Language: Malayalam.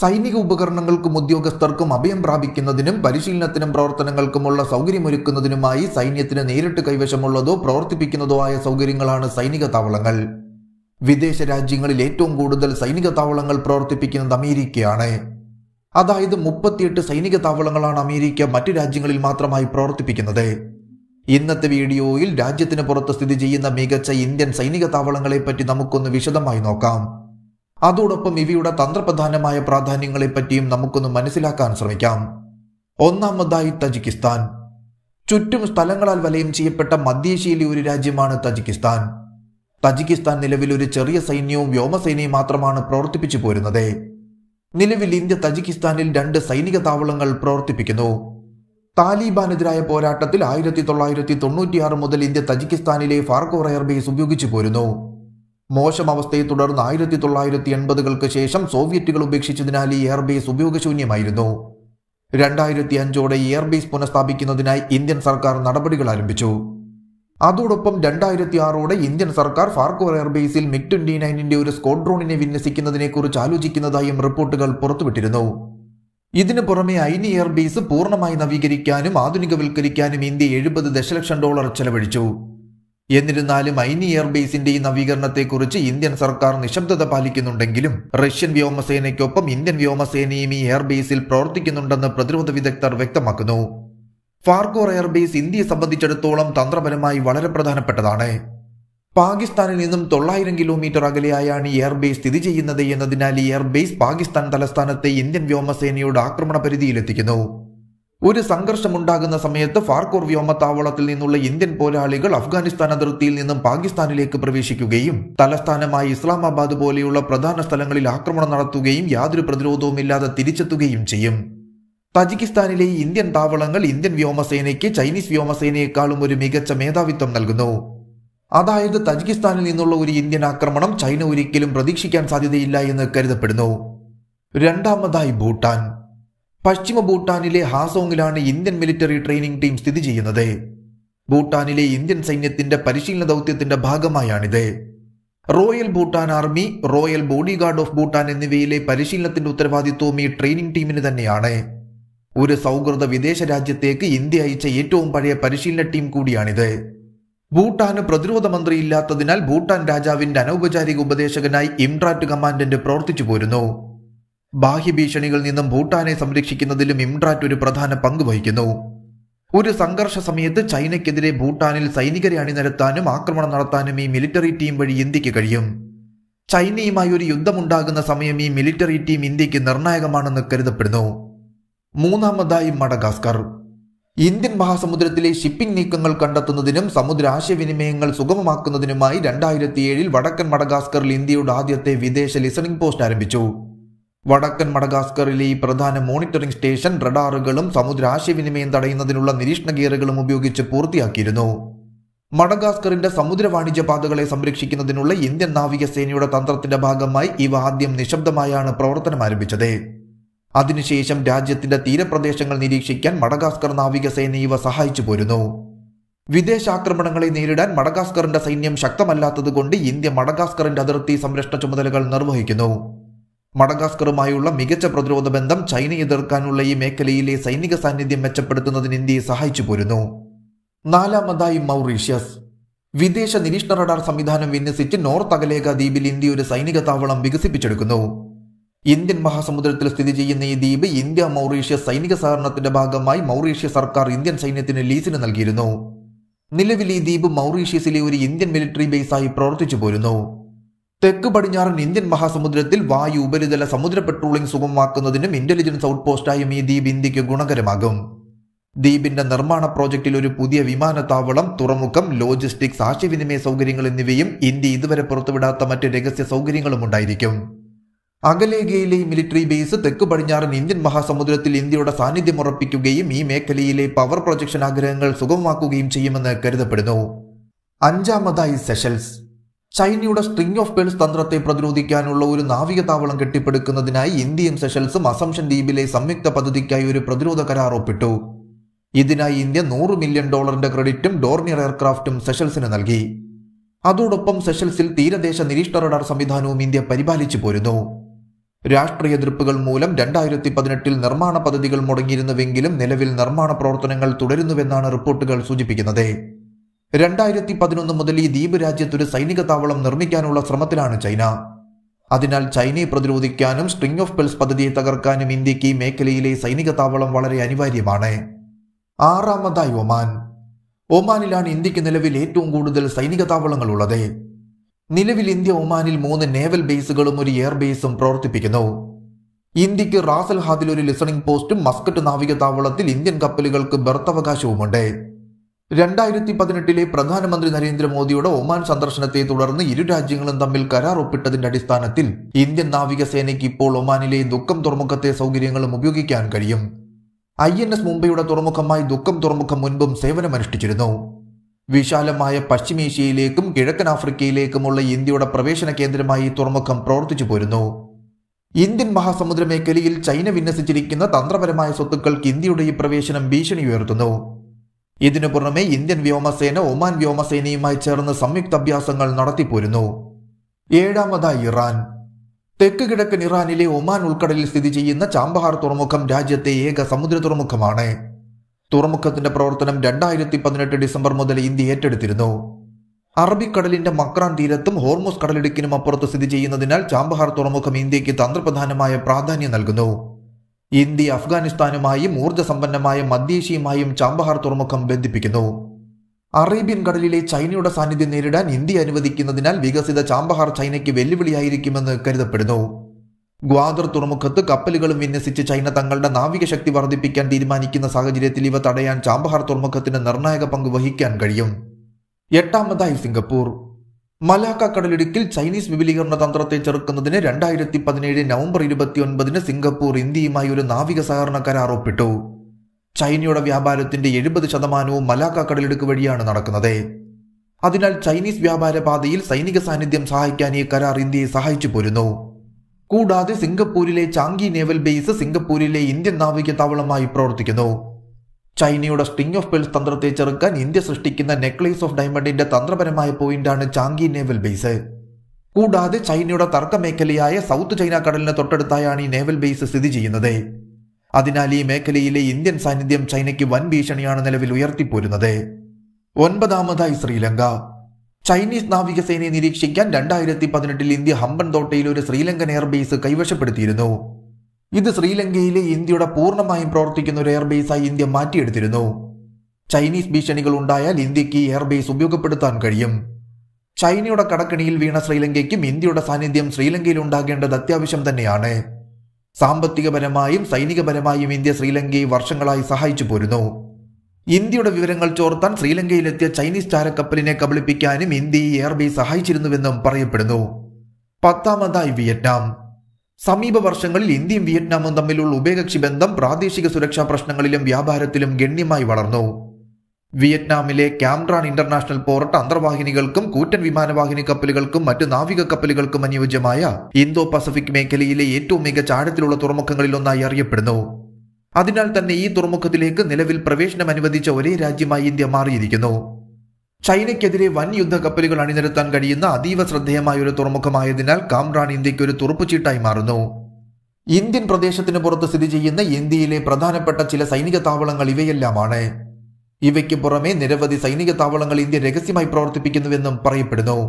സൈനിക ഉപകരണങ്ങൾക്കും ഉദ്യോഗസ്ഥർക്കും അഭയം പ്രാപിക്കുന്നതിനും പരിശീലനത്തിനും പ്രവർത്തനങ്ങൾക്കുമുള്ള സൗകര്യമൊരുക്കുന്നതിനുമായി സൈന്യത്തിന് നേരിട്ട് കൈവശമുള്ളതോ പ്രവർത്തിപ്പിക്കുന്നതോ ആയ സൗകര്യങ്ങളാണ് സൈനിക താവളങ്ങൾ വിദേശ രാജ്യങ്ങളിൽ ഏറ്റവും കൂടുതൽ സൈനിക താവളങ്ങൾ പ്രവർത്തിപ്പിക്കുന്നത് അമേരിക്കയാണ് അതായത് മുപ്പത്തിയെട്ട് സൈനിക താവളങ്ങളാണ് അമേരിക്ക മറ്റു രാജ്യങ്ങളിൽ മാത്രമായി പ്രവർത്തിപ്പിക്കുന്നത് ഇന്നത്തെ വീഡിയോയിൽ രാജ്യത്തിന് പുറത്ത് സ്ഥിതി ചെയ്യുന്ന മികച്ച ഇന്ത്യൻ സൈനിക താവളങ്ങളെപ്പറ്റി നമുക്കൊന്ന് വിശദമായി നോക്കാം അതോടൊപ്പം ഇവയുടെ തന്ത്രപ്രധാനമായ പ്രാധാന്യങ്ങളെപ്പറ്റിയും നമുക്കൊന്ന് മനസ്സിലാക്കാൻ ശ്രമിക്കാം ഒന്നാമതായി തജിക്കിസ്ഥാൻ ചുറ്റും സ്ഥലങ്ങളാൽ വലയം ചെയ്യപ്പെട്ട മധ്യേഷ്യയിലെ ഒരു രാജ്യമാണ് തജിക്കിസ്ഥാൻ തജിക്കിസ്ഥാൻ നിലവിൽ ഒരു ചെറിയ സൈന്യവും വ്യോമസേനയും മാത്രമാണ് പ്രവർത്തിപ്പിച്ചു പോരുന്നത് നിലവിൽ ഇന്ത്യ തജിക്കിസ്ഥാനിൽ രണ്ട് സൈനിക താവളങ്ങൾ പ്രവർത്തിപ്പിക്കുന്നു താലിബാനെതിരായ പോരാട്ടത്തിൽ ആയിരത്തി തൊള്ളായിരത്തി തൊണ്ണൂറ്റിയാറ് മുതൽ ഇന്ത്യ തജിക്കിസ്ഥാനിലെ ഫാർക്കോർ എയർബേസ് ഉപയോഗിച്ചു പോരുന്നു മോശം അവസ്ഥയെ തുടർന്ന് ആയിരത്തി തൊള്ളായിരത്തി എൺപതുകൾക്ക് ശേഷം സോവിയറ്റുകൾ ഉപേക്ഷിച്ചതിനാൽ ഈ എയർബേസ് ഉപയോഗശൂന്യമായിരുന്നു രണ്ടായിരത്തി അഞ്ചോടെ ഈ എയർബേസ് പുനഃസ്ഥാപിക്കുന്നതിനായി ഇന്ത്യൻ സർക്കാർ നടപടികൾ ആരംഭിച്ചു അതോടൊപ്പം രണ്ടായിരത്തി ആറോടെ ഇന്ത്യൻ സർക്കാർ ഫാർക്കോർ എയർബേസിൽ മിഗ് ട്വന്റി നയനിന്റെ ഒരു സ്ക്വാഡ്രോണിനെ വിന്യസിക്കുന്നതിനെക്കുറിച്ച് ആലോചിക്കുന്നതായും റിപ്പോർട്ടുകൾ പുറത്തുവിട്ടിരുന്നു ഇതിനു പുറമെ ഐനി എയർബേസ് പൂർണ്ണമായി നവീകരിക്കാനും ആധുനികവൽക്കരിക്കാനും ഇന്ത്യ എഴുപത് ദശലക്ഷം ഡോളർ ചെലവഴിച്ചു എന്നിരുന്നാലും ഐനി എയർബേസിന്റെ ഈ നവീകരണത്തെക്കുറിച്ച് ഇന്ത്യൻ സർക്കാർ നിശബ്ദത പാലിക്കുന്നുണ്ടെങ്കിലും റഷ്യൻ വ്യോമസേനയ്ക്കൊപ്പം ഇന്ത്യൻ വ്യോമസേനയും ഈ എയർബേസിൽ പ്രവർത്തിക്കുന്നുണ്ടെന്ന് പ്രതിരോധ വിദഗ്ധർ വ്യക്തമാക്കുന്നു ഫാർഗോർ എയർബേസ് ഇന്ത്യയെ സംബന്ധിച്ചിടത്തോളം തന്ത്രപരമായി വളരെ പ്രധാനപ്പെട്ടതാണ് പാകിസ്ഥാനിൽ നിന്നും തൊള്ളായിരം കിലോമീറ്റർ അകലെയായാണ് ഈ എയർബേസ് സ്ഥിതി ചെയ്യുന്നത് എന്നതിനാൽ ഈ എയർബേസ് പാകിസ്ഥാൻ തലസ്ഥാനത്തെ ഇന്ത്യൻ വ്യോമസേനയുടെ ആക്രമണ പരിധിയിലെത്തിക്കുന്നു ഒരു സംഘർഷമുണ്ടാകുന്ന സമയത്ത് ഫാർക്കൂർ വ്യോമത്താവളത്തിൽ നിന്നുള്ള ഇന്ത്യൻ പോരാളികൾ അഫ്ഗാനിസ്ഥാൻ അതിർത്തിയിൽ നിന്നും പാകിസ്ഥാനിലേക്ക് പ്രവേശിക്കുകയും തലസ്ഥാനമായ ഇസ്ലാമാബാദ് പോലെയുള്ള പ്രധാന സ്ഥലങ്ങളിൽ ആക്രമണം നടത്തുകയും യാതൊരു പ്രതിരോധവുമില്ലാതെ തിരിച്ചെത്തുകയും ചെയ്യും തജിക്കിസ്ഥാനിലെ ഇന്ത്യൻ താവളങ്ങൾ ഇന്ത്യൻ വ്യോമസേനയ്ക്ക് ചൈനീസ് വ്യോമസേനയെക്കാളും ഒരു മികച്ച മേധാവിത്വം നൽകുന്നു അതായത് തജിക്കിസ്ഥാനിൽ നിന്നുള്ള ഒരു ഇന്ത്യൻ ആക്രമണം ചൈന ഒരിക്കലും പ്രതീക്ഷിക്കാൻ സാധ്യതയില്ല എന്ന് കരുതപ്പെടുന്നു രണ്ടാമതായി ഭൂട്ടാൻ പശ്ചിമ ഭൂട്ടാനിലെ ഹാസോങ്ങിലാണ് ഇന്ത്യൻ മിലിറ്ററി ട്രെയിനിംഗ് ടീം സ്ഥിതി ചെയ്യുന്നത് ഭൂട്ടാനിലെ ഇന്ത്യൻ സൈന്യത്തിന്റെ പരിശീലന ദൗത്യത്തിന്റെ ഭാഗമായാണിത് royal Bhutan army royal body guard of Bhutan എന്നിവയിലെ പരിശീലനത്തിന്റെ ഉത്തരവാദിത്വവും ഈ ട്രെയിനിംഗ് ടീമിന് തന്നെയാണ് ഒരു സൗഹൃദ വിദേശ രാജ്യത്തേക്ക് ഇന്ത്യ അയച്ച ഏറ്റവും പഴയ പരിശീലന ടീം കൂടിയാണിത് ഭൂട്ടാന് പ്രതിരോധ മന്ത്രി ഇല്ലാത്തതിനാൽ ഭൂട്ടാൻ രാജാവിന്റെ അനൗപചാരിക ഉപദേശകനായി ഇംട്രാറ്റ് കമാൻഡന്റ് പ്രവർത്തിച്ചു പോരുന്നു ബാഹ്യഭീഷണികളിൽ നിന്നും ഭൂട്ടാനെ സംരക്ഷിക്കുന്നതിലും ഇംട്രാറ്റ് ഒരു പ്രധാന പങ്ക് വഹിക്കുന്നു ഒരു സംഘർഷ സമയത്ത് ചൈനയ്ക്കെതിരെ ഭൂട്ടാനിൽ സൈനികരെ അണിനിരത്താനും ആക്രമണം നടത്താനും ഈ മിലിറ്ററി ടീം വഴി ഇന്ത്യക്ക് കഴിയും ചൈനയുമായി ഒരു യുദ്ധമുണ്ടാകുന്ന സമയം ഈ മിലിറ്ററി ടീം ഇന്ത്യക്ക് നിർണായകമാണെന്ന് കരുതപ്പെടുന്നു മൂന്നാമതായി മഡഗാസ്കർ ഇന്ത്യൻ മഹാസമുദ്രത്തിലെ ഷിപ്പിംഗ് നീക്കങ്ങൾ കണ്ടെത്തുന്നതിനും സമുദ്ര ആശയവിനിമയങ്ങൾ സുഗമമാക്കുന്നതിനുമായി ഏഴിൽ വടക്കൻ മഡഗാസ്കറിൽ ഇന്ത്യയുടെ ആദ്യത്തെ വിദേശ ലിസണിംഗ് പോസ്റ്റ് ആരംഭിച്ചു വടക്കൻ മടഗാസ്കറിലെ ഈ പ്രധാന മോണിറ്ററിംഗ് സ്റ്റേഷൻ റഡാറുകളും സമുദ്ര ആശയവിനിമയം തടയുന്നതിനുള്ള നിരീക്ഷണ ഗിയറുകളും ഉപയോഗിച്ച് പൂർത്തിയാക്കിയിരുന്നു മഡഗാസ്കറിന്റെ സമുദ്ര വാണിജ്യ പാതകളെ സംരക്ഷിക്കുന്നതിനുള്ള ഇന്ത്യൻ നാവികസേനയുടെ തന്ത്രത്തിന്റെ ഭാഗമായി ഇവ ആദ്യം നിശബ്ദമായാണ് പ്രവർത്തനം ആരംഭിച്ചത് അതിനുശേഷം രാജ്യത്തിന്റെ തീരപ്രദേശങ്ങൾ നിരീക്ഷിക്കാൻ മഡഗാസ്കർ നാവികസേന ഇവ സഹായിച്ചു പോരുന്നു വിദേശാക്രമണങ്ങളെ നേരിടാൻ മഡഗാസ്കറിന്റെ സൈന്യം ശക്തമല്ലാത്തതുകൊണ്ട് ഇന്ത്യ മഡഗാസ്കറിന്റെ അതിർത്തി സംരക്ഷണ ചുമതലകൾ നിർവഹിക്കുന്നു മഡഗാസ്കറുമായുള്ള മികച്ച പ്രതിരോധ ബന്ധം ചൈന എതിർക്കാനുള്ള ഈ മേഖലയിലെ സൈനിക സാന്നിധ്യം മെച്ചപ്പെടുത്തുന്നതിന് ഇന്ത്യയെ സഹായിച്ചു പോരുന്നു നാലാമതായി മൗറീഷ്യസ് വിദേശ നിരീക്ഷണ റഡാർ സംവിധാനം വിന്യസിച്ച് നോർത്ത് അകലേക ദ്വീപിൽ ഇന്ത്യ ഒരു സൈനിക താവളം വികസിപ്പിച്ചെടുക്കുന്നു ഇന്ത്യൻ മഹാസമുദ്രത്തിൽ സ്ഥിതി ചെയ്യുന്ന ഈ ദ്വീപ് ഇന്ത്യ മൗറീഷ്യ സൈനിക സഹകരണത്തിന്റെ ഭാഗമായി മൗറീഷ്യ സർക്കാർ ഇന്ത്യൻ സൈന്യത്തിന് ലീസിന് നൽകിയിരുന്നു നിലവിൽ ഈ ദ്വീപ് മൗറീഷ്യസിലെ ഒരു ഇന്ത്യൻ മിലിറ്ററി ബേസായി പ്രവർത്തിച്ചു പോരുന്നു തെക്ക് പടിഞ്ഞാറൻ ഇന്ത്യൻ മഹാസമുദ്രത്തിൽ വായു ഉപരിതല സമുദ്ര പെട്രോളിംഗ് സുഗമമാക്കുന്നതിനും ഇന്റലിജൻസ് ഔട്ട് പോസ്റ്റായും ഈ ദ്വീപ് ഇന്ത്യക്ക് ഗുണകരമാകും ദ്വീപിന്റെ നിർമ്മാണ പ്രോജക്റ്റിൽ ഒരു പുതിയ വിമാനത്താവളം തുറമുഖം ലോജിസ്റ്റിക്സ് ആശയവിനിമയ സൗകര്യങ്ങൾ എന്നിവയും ഇന്ത്യ ഇതുവരെ പുറത്തുവിടാത്ത മറ്റ് രഹസ്യ സൗകര്യങ്ങളും ഉണ്ടായിരിക്കും അകലേഗയിലെ മിലിറ്ററി ബേസ് തെക്ക് പടിഞ്ഞാറൻ ഇന്ത്യൻ മഹാസമുദ്രത്തിൽ ഇന്ത്യയുടെ സാന്നിധ്യം ഉറപ്പിക്കുകയും ഈ മേഖലയിലെ പവർ പ്രൊജക്ഷൻ ആഗ്രഹങ്ങൾ സുഗമമാക്കുകയും ചെയ്യുമെന്ന് കരുതപ്പെടുന്നു അഞ്ചാമതായി സെഷൽസ് ചൈനയുടെ സ്ട്രിംഗ് ഓഫ് പേൾസ് തന്ത്രത്തെ പ്രതിരോധിക്കാനുള്ള ഒരു നാവിക താവളം കെട്ടിപ്പടുക്കുന്നതിനായി ഇന്ത്യൻ സെഷൽസും അസംഷൻ ദ്വീപിലെ സംയുക്ത പദ്ധതിക്കായി ഒരു പ്രതിരോധ കരാർ ഒപ്പിട്ടു ഇതിനായി ഇന്ത്യ നൂറ് മില്യൺ ഡോളറിന്റെ ക്രെഡിറ്റും ഡോർണിയർ എയർക്രാഫ്റ്റും സെഷൽസിന് നൽകി അതോടൊപ്പം സെഷൽസിൽ തീരദേശ നിരീക്ഷണ റഡാർ സംവിധാനവും ഇന്ത്യ പരിപാലിച്ചു പോരുന്നു രാഷ്ട്രീയ എതിർപ്പുകൾ മൂലം രണ്ടായിരത്തി പതിനെട്ടിൽ നിർമ്മാണ പദ്ധതികൾ മുടങ്ങിയിരുന്നുവെങ്കിലും നിലവിൽ നിർമ്മാണ പ്രവർത്തനങ്ങൾ തുടരുന്നുവെന്നാണ് റിപ്പോർട്ടുകൾ സൂചിപ്പിക്കുന്നത് രണ്ടായിരത്തി പതിനൊന്ന് മുതൽ ഈ ദ്വീപ് ഒരു സൈനിക താവളം നിർമ്മിക്കാനുള്ള ശ്രമത്തിലാണ് ചൈന അതിനാൽ ചൈനയെ പ്രതിരോധിക്കാനും സ്ട്രിംഗ് ഓഫ് പെൽസ് പദ്ധതിയെ തകർക്കാനും ഇന്ത്യക്ക് ഈ മേഖലയിലെ സൈനിക താവളം വളരെ അനിവാര്യമാണ് ആറാമതായി ഒമാൻ ഒമാനിലാണ് ഇന്ത്യക്ക് നിലവിൽ ഏറ്റവും കൂടുതൽ സൈനിക ഉള്ളത് നിലവിൽ ഇന്ത്യ ഒമാനിൽ മൂന്ന് നേവൽ ബേസുകളും ഒരു എയർ ബേസും പ്രവർത്തിപ്പിക്കുന്നു ഇന്ത്യക്ക് റാസൽ ഹാദിൽ ഒരു ലിസണിംഗ് പോസ്റ്റും മസ്കറ്റ് നാവിക താവളത്തിൽ ഇന്ത്യൻ കപ്പലുകൾക്ക് ബർത്തവകാശവുമുണ്ട് രണ്ടായിരത്തി പതിനെട്ടിലെ പ്രധാനമന്ത്രി നരേന്ദ്രമോദിയുടെ ഒമാൻ സന്ദർശനത്തെ തുടർന്ന് ഇരു രാജ്യങ്ങളും തമ്മിൽ കരാർ ഒപ്പിട്ടതിന്റെ അടിസ്ഥാനത്തിൽ ഇന്ത്യൻ നാവികസേനയ്ക്ക് ഇപ്പോൾ ഒമാനിലെ ദുഃഖം തുറമുഖത്തെ സൗകര്യങ്ങളും ഉപയോഗിക്കാൻ കഴിയും ഐ എൻ എസ് മുംബൈയുടെ തുറമുഖമായി ദുഃഖം തുറമുഖം മുൻപും സേവനമനുഷ്ഠിച്ചിരുന്നു വിശാലമായ പശ്ചിമേഷ്യയിലേക്കും കിഴക്കൻ ആഫ്രിക്കയിലേക്കുമുള്ള ഇന്ത്യയുടെ പ്രവേശന കേന്ദ്രമായി തുറമുഖം പ്രവർത്തിച്ചു പോരുന്നു ഇന്ത്യൻ മഹാസമുദ്ര മേഖലയിൽ ചൈന വിന്യസിച്ചിരിക്കുന്ന തന്ത്രപരമായ സ്വത്തുക്കൾക്ക് ഇന്ത്യയുടെ ഈ പ്രവേശനം ഭീഷണി ഉയർത്തുന്നു ഇതിനു പുറമെ ഇന്ത്യൻ വ്യോമസേന ഒമാൻ വ്യോമസേനയുമായി ചേർന്ന് സംയുക്ത അഭ്യാസങ്ങൾ നടത്തിപ്പോരുന്നു ഏഴാമതായി ഇറാൻ തെക്ക് കിഴക്കൻ ഇറാനിലെ ഒമാൻ ഉൾക്കടലിൽ സ്ഥിതി ചെയ്യുന്ന ചാമ്പഹാർ തുറമുഖം രാജ്യത്തെ ഏക സമുദ്ര തുറമുഖമാണ് തുറമുഖത്തിന്റെ പ്രവർത്തനം രണ്ടായിരത്തി പതിനെട്ട് ഡിസംബർ മുതൽ ഇന്ത്യ ഏറ്റെടുത്തിരുന്നു അറബിക്കടലിന്റെ മക്രാൻ തീരത്തും ഹോർമോസ് കടലിടുക്കിനും അപ്പുറത്ത് സ്ഥിതി ചെയ്യുന്നതിനാൽ ചാമ്പഹാർ തുറമുഖം ഇന്ത്യക്ക് തന്ത്രപ്രധാനമായ പ്രാധാന്യം നൽകുന്നു ഇന്ത്യ അഫ്ഗാനിസ്ഥാനുമായും ഊർജ്ജസമ്പന്നമായ മധ്യേഷ്യയുമായും ചാമ്പഹാർ തുറമുഖം ബന്ധിപ്പിക്കുന്നു അറേബ്യൻ കടലിലെ ചൈനയുടെ സാന്നിധ്യം നേരിടാൻ ഇന്ത്യ അനുവദിക്കുന്നതിനാൽ വികസിത ചാമ്പഹാർ ചൈനയ്ക്ക് വെല്ലുവിളിയായിരിക്കുമെന്ന് കരുതപ്പെടുന്നു ഗ്വാദർ തുറമുഖത്ത് കപ്പലുകളും വിന്യസിച്ച് ചൈന തങ്ങളുടെ നാവിക ശക്തി വർദ്ധിപ്പിക്കാൻ തീരുമാനിക്കുന്ന സാഹചര്യത്തിൽ ഇവ തടയാൻ ചാമ്പഹാർ തുറമുഖത്തിന് നിർണായക പങ്ക് വഹിക്കാൻ കഴിയും എട്ടാമതായി സിംഗപ്പൂർ മലാക്ക കടലിടുക്കിൽ ചൈനീസ് വിപുലീകരണ തന്ത്രത്തെ ചെറുക്കുന്നതിന് രണ്ടായിരത്തി പതിനേഴ് നവംബർ ഇരുപത്തിയൊൻപതിന് സിംഗപ്പൂർ ഇന്ത്യയുമായി ഒരു നാവിക സഹകരണ കരാർ ഒപ്പിട്ടു ചൈനയുടെ വ്യാപാരത്തിന്റെ എഴുപത് ശതമാനവും മലാക്ക കടലിടുക്ക് വഴിയാണ് നടക്കുന്നത് അതിനാൽ ചൈനീസ് വ്യാപാര പാതയിൽ സൈനിക സാന്നിധ്യം സഹായിക്കാൻ ഈ കരാർ ഇന്ത്യയെ സഹായിച്ചു പോരുന്നു കൂടാതെ സിംഗപ്പൂരിലെ ചാങ്കി നേവൽ ബേസ് സിംഗപ്പൂരിലെ ഇന്ത്യൻ നാവിക താവളമായി പ്രവർത്തിക്കുന്നു ചൈനയുടെ സ്റ്റിംഗ് ഓഫ് പെൽസ് തന്ത്രത്തെ ചെറുക്കാൻ ഇന്ത്യ സൃഷ്ടിക്കുന്ന നെക്ലേസ് ഓഫ് ഡയമണ്ടിന്റെ തന്ത്രപരമായ പോയിന്റാണ് ചാങ്കി നേവൽ ബേസ് കൂടാതെ ചൈനയുടെ തർക്കമേഖലയായ സൗത്ത് ചൈന കടലിന് തൊട്ടടുത്തായാണ് ഈ നേവൽ ബേസ് സ്ഥിതി ചെയ്യുന്നത് അതിനാൽ ഈ മേഖലയിലെ ഇന്ത്യൻ സാന്നിധ്യം ചൈനയ്ക്ക് വൻ ഭീഷണിയാണ് നിലവിൽ ഉയർത്തിപ്പോരുന്നത് ഒൻപതാമതായി ശ്രീലങ്ക ചൈനീസ് നാവികസേനയെ നിരീക്ഷിക്കാൻ രണ്ടായിരത്തി പതിനെട്ടിൽ ഇന്ത്യ ഹമ്പൻതോട്ടയിൽ ഒരു ശ്രീലങ്കൻ എയർബേസ് കൈവശപ്പെടുത്തിയിരുന്നു ഇത് ശ്രീലങ്കയിലെ ഇന്ത്യയുടെ പൂർണ്ണമായും പ്രവർത്തിക്കുന്ന ഒരു എയർബേസായി ഇന്ത്യ മാറ്റിയെടുത്തിരുന്നു ചൈനീസ് ഭീഷണികൾ ഉണ്ടായാൽ ഇന്ത്യക്ക് ഈ എയർബേസ് ഉപയോഗപ്പെടുത്താൻ കഴിയും ചൈനയുടെ കടക്കണിയിൽ വീണ ശ്രീലങ്കയ്ക്കും ഇന്ത്യയുടെ സാന്നിധ്യം ശ്രീലങ്കയിൽ ഉണ്ടാകേണ്ടത് അത്യാവശ്യം തന്നെയാണ് സാമ്പത്തികപരമായും സൈനികപരമായും ഇന്ത്യ ശ്രീലങ്കയെ വർഷങ്ങളായി സഹായിച്ചു പോരുന്നു ഇന്ത്യയുടെ വിവരങ്ങൾ ചോർത്താൻ ശ്രീലങ്കയിലെത്തിയ ചൈനീസ് ചാരക്കപ്പലിനെ കബളിപ്പിക്കാനും ഇന്ത്യ ഈ എയർബേസ് സഹായിച്ചിരുന്നുവെന്നും പറയപ്പെടുന്നു പത്താമതായി വിയറ്റ്നാം സമീപ വർഷങ്ങളിൽ ഇന്ത്യയും വിയറ്റ്നാമും തമ്മിലുള്ള ഉഭയകക്ഷി ബന്ധം പ്രാദേശിക സുരക്ഷാ പ്രശ്നങ്ങളിലും വ്യാപാരത്തിലും ഗണ്യമായി വളർന്നു വിയറ്റ്നാമിലെ ക്യാംട്രാൻ ഇന്റർനാഷണൽ പോർട്ട് അന്തർവാഹിനികൾക്കും കൂറ്റൻ വിമാനവാഹിനി കപ്പലുകൾക്കും മറ്റ് നാവിക കപ്പലുകൾക്കും അനുയോജ്യമായ ഇന്തോ പസഫിക് മേഖലയിലെ ഏറ്റവും മികച്ച ആഴത്തിലുള്ള തുറമുഖങ്ങളിലൊന്നായി അറിയപ്പെടുന്നു അതിനാൽ തന്നെ ഈ തുറമുഖത്തിലേക്ക് നിലവിൽ പ്രവേശനം അനുവദിച്ച ഒരേ രാജ്യമായി ഇന്ത്യ മാറിയിരിക്കുന്നു ചൈനയ്ക്കെതിരെ വൻ യുദ്ധ കപ്പലുകൾ അണിനിരത്താൻ കഴിയുന്ന അതീവ ശ്രദ്ധേയമായ ഒരു തുറമുഖമായതിനാൽ കാംറാൻ ഇന്ത്യയ്ക്ക് ഒരു തുറപ്പുചീട്ടായി മാറുന്നു ഇന്ത്യൻ പ്രദേശത്തിന് പുറത്ത് സ്ഥിതി ചെയ്യുന്ന ഇന്ത്യയിലെ പ്രധാനപ്പെട്ട ചില സൈനിക താവളങ്ങൾ ഇവയെല്ലാമാണ് ഇവയ്ക്ക് പുറമെ നിരവധി സൈനിക താവളങ്ങൾ ഇന്ത്യ രഹസ്യമായി പ്രവർത്തിപ്പിക്കുന്നുവെന്നും പറയപ്പെടുന്നു